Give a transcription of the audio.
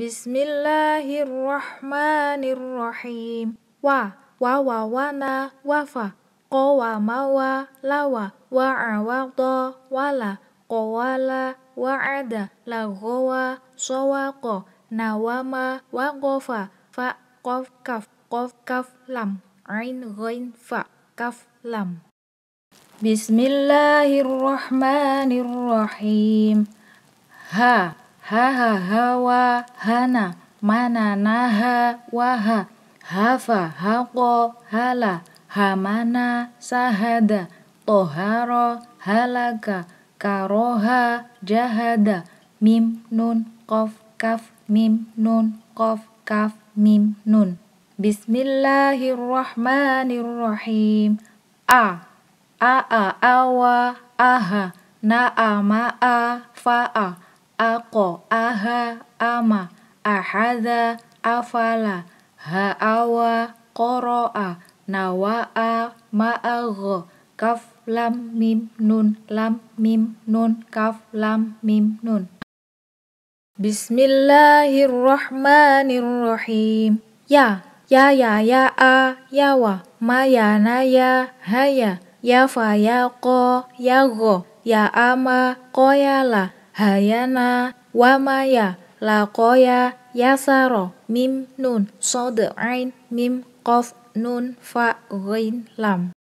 بسم الله الرحمن الرحيم و و وا و وا و وفا قو وما وا لوا وعوضا ولا قوالا وعدا لغوا صواقا نواما وقفا فقف كف قف كف لم عين غين فقف لم بسم الله الرحمن الرحيم ها haha hawa hana mana naha waha hafa hako hala hamana sahada toharo halaka karoha jahada mim nun kof kaf mim nun kof kaf mim nun Bismillahirrahmanirrahim a a a awa aha na a ma a fa a ako, aha, ama, ahada, afala, haawa, koroa, nawaa, maago, kaf, lam, mim, nun, lam, mim, nun, kaf, lam, mim, nun. Bismillahirrahmanirrahim. Ya, ya, ya, ya, a, ya, wa, ma, ya, na, ya, ha, ya, ya, fa, ya, ko, ya, go, ya, ama, ko, ya, la, hayana, Wamaya lakoya yasaro mim nun sod ain mim kof nun fa ghain lam